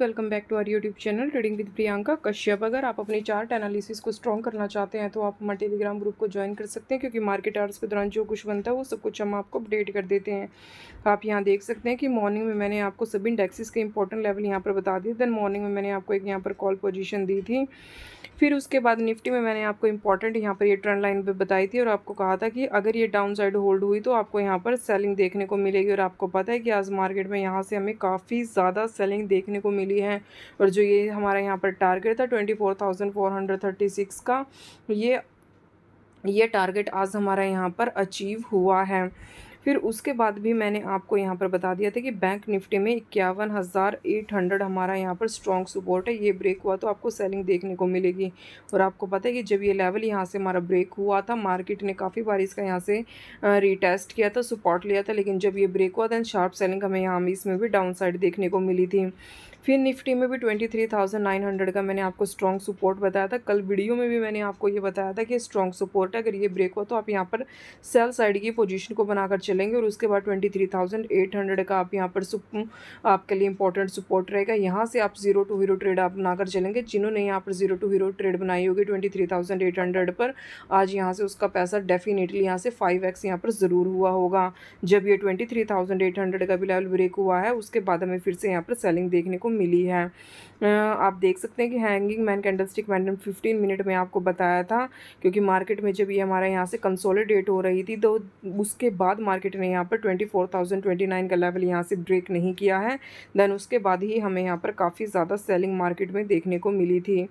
welcome back to our YouTube channel trading with Priyanka Kashyap अगर आप अपने चार्ट एनालिसिस को स्ट्रॉन्ग करना चाहते हैं तो आप हमारे टेलीग्राम ग्रुप को ज्वाइन कर सकते हैं क्योंकि मार्केट आर्ट्स के दौरान जो कुछ बनता है वो सब कुछ हम आपको अपडेट कर देते हैं आप यहाँ देख सकते हैं कि मॉर्निंग में मैंने आपको सभी इंडेक्सिस के इंपॉर्टेंट लेवल यहाँ पर बता दिए देन मॉर्निंग में मैंने आपको एक यहाँ पर कॉल पोजिशन दी थी फिर उसके बाद निफ्टी में मैंने आपको इंपॉर्टेंट यहाँ पर ये ट्रेंड लाइन पर बताई थी और आपको कहा था कि अगर ये डाउन साइड होल्ड हुई तो आपको यहाँ पर सेलिंग देखने को मिलेगी और आपको पता है कि आज मार्केट में यहाँ से हमें काफ़ी ज़्यादा सेलिंग देखने को मिली है और जो ये हमारा यहाँ पर टारगेट था twenty four thousand four hundred thirty six का ये ये टारगेट आज हमारा यहाँ पर अचीव हुआ है फिर उसके बाद भी मैंने आपको यहाँ पर बता दिया था कि बैंक निफ्टी में इक्यावन हज़ार एट हंड्रेड हमारा यहाँ पर स्ट्रॉन्ग सपोर्ट है ये ब्रेक हुआ तो आपको सेलिंग देखने को मिलेगी और आपको पता है कि जब ये लेवल यहाँ से हमारा ब्रेक हुआ था मार्केट ने काफ़ी बार इसका यहाँ से रिटेस्ट किया था सपोर्ट लिया था लेकिन जब ये ब्रेक हुआ दैन शार्प सेलिंग हमें यहाँ इसमें भी डाउन साइड देखने को मिली थी फिर निफ्टी में भी twenty three thousand nine hundred का मैंने आपको स्ट्रॉन्ग सपोर्ट बताया था कल वीडियो में भी मैंने आपको ये बताया था कि स्ट्रॉन्ग सपोर्ट है अगर ये ब्रेक हो तो आप यहाँ पर सेल साइड की पोजीशन को बनाकर चलेंगे और उसके बाद twenty three thousand eight hundred का आप यहाँ पर आपके लिए इंपॉर्टेंट सपोर्ट रहेगा यहाँ से आप जीरो टू हीरो ट्रेड आप बनाकर चलेंगे जिन्होंने यहाँ पर जीरो टू हीरो ट्रेड बनाई होगी twenty three thousand eight hundred पर आज यहाँ से उसका पैसा डेफिनेटली यहाँ से फाइव एक्स यहाँ पर ज़रूर हुआ होगा जब ये twenty three thousand eight hundred का भी लेवल ब्रेक हुआ है उसके बाद हमें फिर से यहाँ पर सेलिंग देखने को मिली है आप देख सकते हैं कि हैंगिंग मैन स्टिक मैंने फिफ्टीन मिनट में आपको बताया था क्योंकि मार्केट में जब ये हमारे यहाँ से कंसोलिडेट हो रही थी तो उसके बाद मार्केट ने यहाँ पर twenty four thousand twenty nine का लेवल यहाँ से ब्रेक नहीं किया है देन उसके बाद ही हमें यहाँ पर काफ़ी ज़्यादा सेलिंग मार्केट में देखने को मिली थी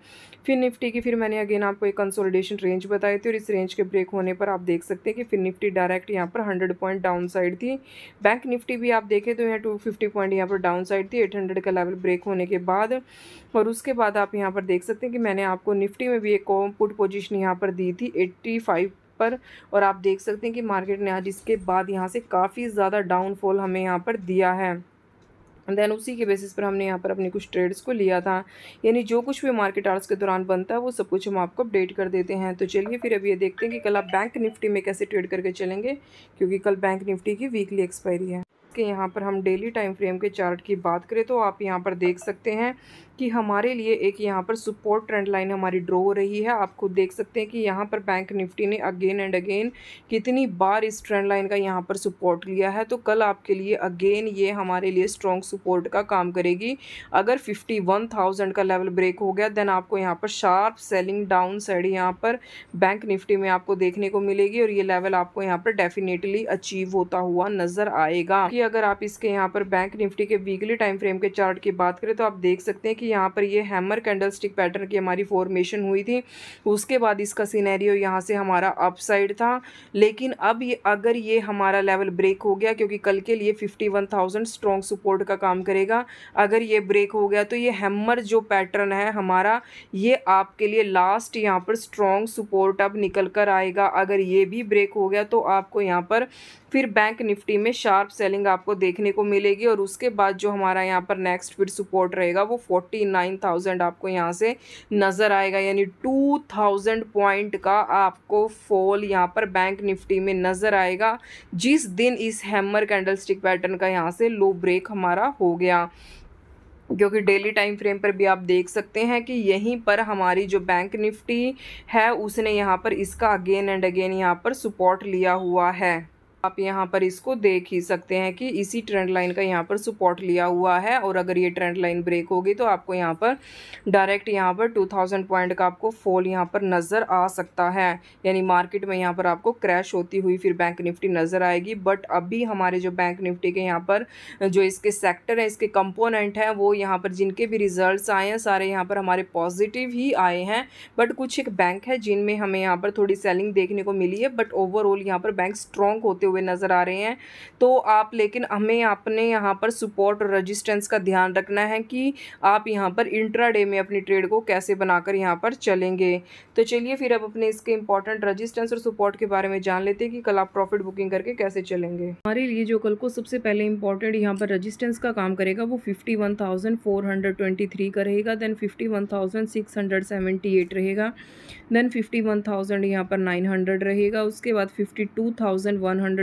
फिर निफ्टी की फिर मैंने अगेन आपको एक कंसोलिडेशन रेंज बताई थी और इस रेंज के ब्रेक होने पर आप देख सकते हैं कि फिर निफ्टी डायरेक्ट यहाँ पर हंड्रेड पॉइंट डाउन साइड थी बैंक निफ्टी भी आप देखें तो यहाँ टू फिफ्टी पॉइंट यहाँ पर डाउन साइड थी एट हंड्रेड का लेवल ब्रेक ब्रेक होने के बाद और उसके बाद आप यहाँ पर देख सकते हैं कि मैंने आपको निफ्टी में भी एक पुट पोजिशन यहाँ पर दी थी एट्टी फाइव पर और आप देख सकते हैं कि मार्केट ने आज इसके बाद यहाँ से काफ़ी ज़्यादा डाउनफॉल हमें यहाँ पर दिया है देन उसी के बेसिस पर हमने यहाँ पर अपने कुछ ट्रेड्स को लिया था यानी जो कुछ भी मार्केट आर्ट्स के दौरान बनता है वो सब कुछ हम आपको अपडेट कर देते हैं तो चलिए फिर अब ये देखते हैं कि कल आप बैंक निफ्टी में कैसे ट्रेड करके चलेंगे क्योंकि कल बैंक निफ्टी की वीकली एक्सपायरी है के यहाँ पर हम डेली टाइम फ्रेम के चार्ट की बात करें तो आप यहाँ पर देख सकते हैं कि हमारे लिए एक यहाँ पर सपोर्ट ट्रेंड लाइन हमारी ड्रॉ हो रही है आप खुद देख सकते हैं कि यहाँ पर बैंक निफ्टी ने अगेन एंड अगेन कितनी बार इस ट्रेंड लाइन का यहाँ पर सपोर्ट लिया है तो कल आपके लिए अगेन ये हमारे लिए स्ट्रॉन्ग सपोर्ट का काम करेगी अगर फिफ्टी वन थाउजेंड का लेवल ब्रेक हो गया देन आपको यहाँ पर शार्प सेलिंग डाउन साइड यहाँ पर बैंक निफ्टी में आपको देखने को मिलेगी और ये लेवल आपको यहाँ पर डेफिनेटली अचीव होता हुआ नजर आएगा कि अगर आप इसके यहाँ पर बैंक निफ्टी के वीकली टाइम फ्रेम के चार्ट की बात करें तो आप देख सकते हैं कि यहाँ पर ये हैमर कैंडलस्टिक पैटर्न की हमारी फॉर्मेशन हुई थी उसके बाद इसका सीनैरियो यहाँ से हमारा अपसाइड था लेकिन अब ये अगर ये हमारा लेवल ब्रेक हो गया क्योंकि कल के लिए fifty one thousand strong support का काम करेगा अगर ये ब्रेक हो गया तो ये हैमर जो पैटर्न है हमारा ये आपके लिए लास्ट यहाँ पर स्ट्रॉन्ग सपोर्ट अब निकल कर आएगा अगर ये भी ब्रेक हो गया तो आपको यहाँ पर फिर बैंक निफ्टी में शार्प सेलिंग आपको देखने को मिलेगी और उसके बाद जो हमारा यहाँ पर नेक्स्ट फिर सपोर्ट रहेगा वो फोर्टी नाइन थाउजेंड आपको यहाँ से नज़र आएगा यानी टू थाउजेंड पॉइंट का आपको फॉल यहाँ पर बैंक निफ्टी में नज़र आएगा जिस दिन इस हैमर कैंडल स्टिक पैटर्न का यहाँ से लो ब्रेक हमारा हो गया क्योंकि डेली टाइम फ्रेम पर भी आप देख सकते हैं कि यहीं पर हमारी जो बैंक निफ्टी है उसने यहाँ पर इसका अगेन एंड अगेन यहाँ पर सपोर्ट लिया हुआ है आप यहाँ पर इसको देख ही सकते हैं कि इसी ट्रेंड लाइन का यहाँ पर सपोर्ट लिया हुआ है और अगर ये ट्रेंड लाइन ब्रेक होगी तो आपको यहाँ पर डायरेक्ट यहाँ पर 2000 पॉइंट का आपको फॉल यहाँ पर नज़र आ सकता है यानी मार्केट में यहाँ पर आपको क्रैश होती हुई फिर बैंक निफ्टी नज़र आएगी बट अभी हमारे जो बैंक निफ्टी के यहाँ पर जो इसके सेक्टर हैं इसके कंपोनेंट हैं वो यहाँ पर जिनके भी रिजल्ट आए हैं सारे यहाँ पर हमारे पॉजिटिव ही आए हैं बट कुछ एक बैंक है जिनमें हमें यहाँ पर थोड़ी सेलिंग देखने को मिली है बट ओवरऑल यहाँ पर बैंक स्ट्रॉन्ग होते हुए नज़र आ रहे हैं तो आप लेकिन हमें अपने यहाँ पर सपोर्ट और रजिस्टेंस का ध्यान रखना है कि आप यहाँ पर इंट्रा में अपनी ट्रेड को कैसे बनाकर यहाँ पर चलेंगे तो चलिए फिर अब अपने इसके इंपॉर्टेंट रजिस्टेंस और सपोर्ट के बारे में जान लेते हैं कि कल आप प्रॉफिट बुकिंग करके कैसे चलेंगे हमारे लिए जो कल को सबसे पहले इंपॉर्टेंट यहाँ पर रजिस्टेंस का काम करेगा वो fifty one thousand four hundred twenty three का रहेगा then fifty one thousand six hundred seventy eight रहेगा देन फिफ्टी वन थाउजेंड यहाँ पर नाइन हंड्रेड रहेगा उसके बाद fifty two thousand one hundred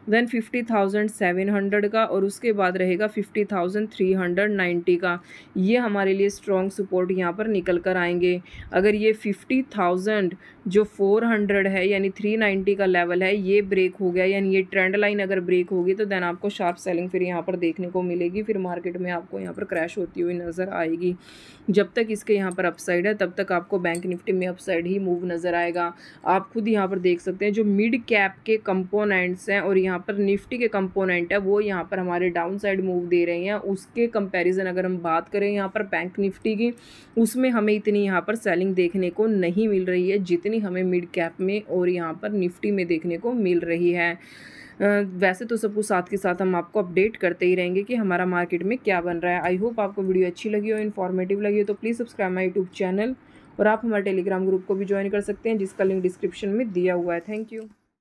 then fifty thousand seven hundred का और उसके बाद रहेगा fifty thousand three hundred ninety का ये हमारे लिए स्ट्रॉन्ग सपोर्ट यहाँ पर निकल कर आएंगे अगर ये फिफ्टी थाउजेंड जो फोर हंड्रेड है यानी थ्री नाइन्टी का लेवल है ये ब्रेक हो गया यानी ये ट्रेंड लाइन अगर ब्रेक होगी तो देन आपको शार्प सेलिंग फिर यहाँ पर देखने को मिलेगी फिर मार्केट में आपको यहाँ पर क्रैश होती हुई नज़र आएगी जब तक इसके यहाँ पर अपसाइड है तब तक आपको बैंक निफ्टी में अपसाइड ही मूव नज़र आएगा आप खुद यहाँ पर देख सकते हैं जो मिड कैप के कंपोनेंट्स हैं और यहाँ यहाँ पर निफ्टी के कंपोनेंट है वो यहाँ पर हमारे डाउन साइड मूव दे रहे हैं उसके कंपैरिजन अगर हम बात करें यहाँ पर बैंक निफ्टी की उसमें हमें इतनी यहाँ पर सेलिंग देखने को नहीं मिल रही है जितनी हमें मिड कैप में और यहाँ पर निफ्टी में देखने को मिल रही है वैसे तो सबको साथ के साथ हम आपको अपडेट करते ही रहेंगे कि हमारा मार्केट में क्या बन रहा है आई होप आपको वीडियो अच्छी लगी हो इन्फॉर्मेटिव लगी हो तो please subscribe my YouTube channel और आप हमारे टेलीग्राम ग्रुप को भी ज्वाइन कर सकते हैं जिसका लिंक डिस्क्रिप्शन में दिया हुआ है थैंक यू